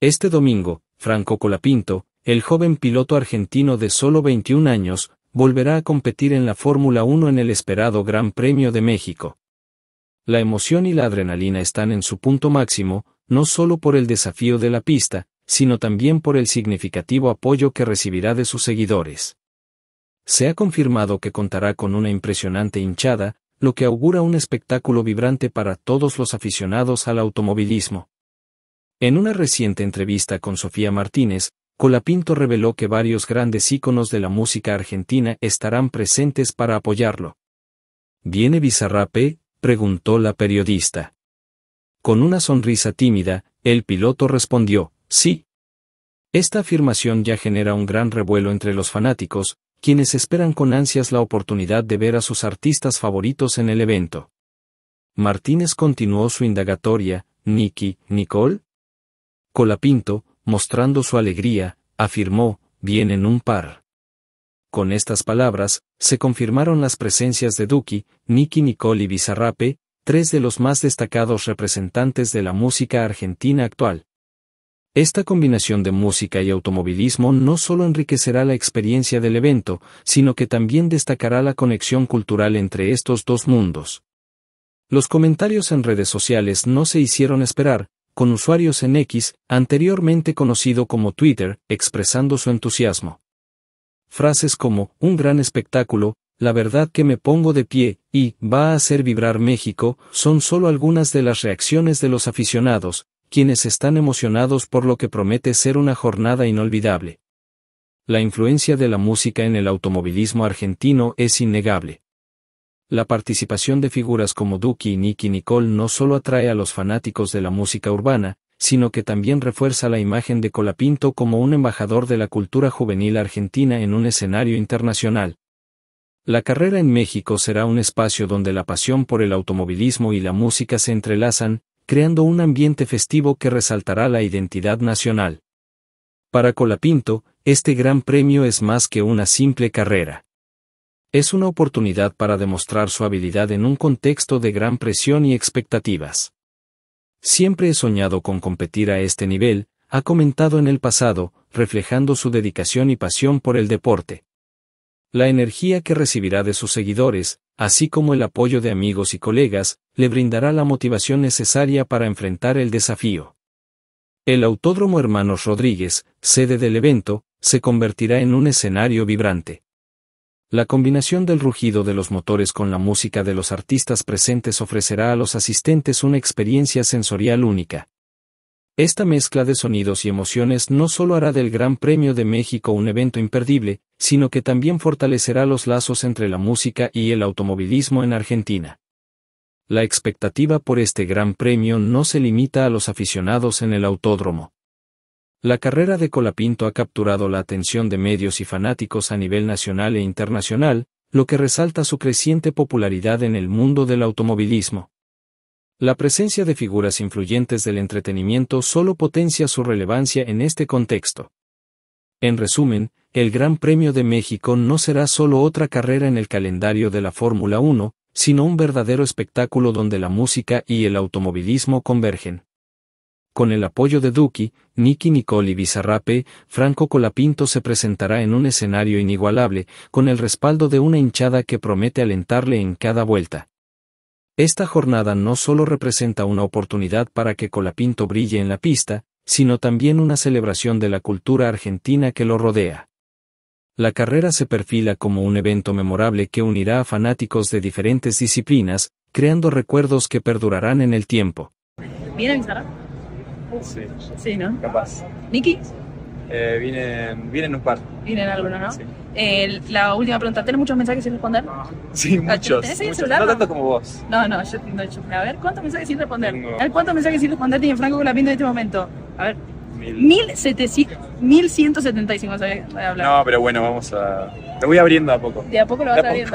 Este domingo, Franco Colapinto, el joven piloto argentino de solo 21 años, volverá a competir en la Fórmula 1 en el esperado Gran Premio de México. La emoción y la adrenalina están en su punto máximo, no solo por el desafío de la pista, sino también por el significativo apoyo que recibirá de sus seguidores. Se ha confirmado que contará con una impresionante hinchada, lo que augura un espectáculo vibrante para todos los aficionados al automovilismo. En una reciente entrevista con Sofía Martínez, Colapinto reveló que varios grandes íconos de la música argentina estarán presentes para apoyarlo. ¿Viene Bizarrape? preguntó la periodista. Con una sonrisa tímida, el piloto respondió, sí. Esta afirmación ya genera un gran revuelo entre los fanáticos, quienes esperan con ansias la oportunidad de ver a sus artistas favoritos en el evento. Martínez continuó su indagatoria, Nicky, Nicole, Colapinto, mostrando su alegría, afirmó, vienen un par. Con estas palabras, se confirmaron las presencias de Duki, Nicky Nicole y Bizarrape, tres de los más destacados representantes de la música argentina actual. Esta combinación de música y automovilismo no solo enriquecerá la experiencia del evento, sino que también destacará la conexión cultural entre estos dos mundos. Los comentarios en redes sociales no se hicieron esperar, con usuarios en X, anteriormente conocido como Twitter, expresando su entusiasmo. Frases como, un gran espectáculo, la verdad que me pongo de pie, y, va a hacer vibrar México, son solo algunas de las reacciones de los aficionados, quienes están emocionados por lo que promete ser una jornada inolvidable. La influencia de la música en el automovilismo argentino es innegable. La participación de figuras como Duki y Nicky Nicole no solo atrae a los fanáticos de la música urbana, sino que también refuerza la imagen de Colapinto como un embajador de la cultura juvenil argentina en un escenario internacional. La carrera en México será un espacio donde la pasión por el automovilismo y la música se entrelazan, creando un ambiente festivo que resaltará la identidad nacional. Para Colapinto, este gran premio es más que una simple carrera. Es una oportunidad para demostrar su habilidad en un contexto de gran presión y expectativas. Siempre he soñado con competir a este nivel, ha comentado en el pasado, reflejando su dedicación y pasión por el deporte. La energía que recibirá de sus seguidores, así como el apoyo de amigos y colegas, le brindará la motivación necesaria para enfrentar el desafío. El Autódromo Hermanos Rodríguez, sede del evento, se convertirá en un escenario vibrante. La combinación del rugido de los motores con la música de los artistas presentes ofrecerá a los asistentes una experiencia sensorial única. Esta mezcla de sonidos y emociones no solo hará del Gran Premio de México un evento imperdible, sino que también fortalecerá los lazos entre la música y el automovilismo en Argentina. La expectativa por este Gran Premio no se limita a los aficionados en el autódromo. La carrera de Colapinto ha capturado la atención de medios y fanáticos a nivel nacional e internacional, lo que resalta su creciente popularidad en el mundo del automovilismo. La presencia de figuras influyentes del entretenimiento solo potencia su relevancia en este contexto. En resumen, el Gran Premio de México no será solo otra carrera en el calendario de la Fórmula 1, sino un verdadero espectáculo donde la música y el automovilismo convergen. Con el apoyo de Duki, Nicky Nicole y Bizarrape, Franco Colapinto se presentará en un escenario inigualable, con el respaldo de una hinchada que promete alentarle en cada vuelta. Esta jornada no solo representa una oportunidad para que Colapinto brille en la pista, sino también una celebración de la cultura argentina que lo rodea. La carrera se perfila como un evento memorable que unirá a fanáticos de diferentes disciplinas, creando recuerdos que perdurarán en el tiempo. Mira, Sí. Sí, ¿no? Capaz. ¿Niki? Eh, vienen, vienen un par. Vienen algunos, ¿no? Sí. Eh, la última pregunta, ¿tienes muchos mensajes sin responder? Sí, muchos. ¿Tenés el Celular, no, tanto como vos. No, no, yo, no, hecho. a ver, ¿cuántos mensajes sin responder? ¿cuántos mensajes sin responder tiene Franco con la pinta en este momento? A ver. 1175, y cinco. No, pero bueno, vamos a. Te voy abriendo a poco. De a poco lo vas abriendo.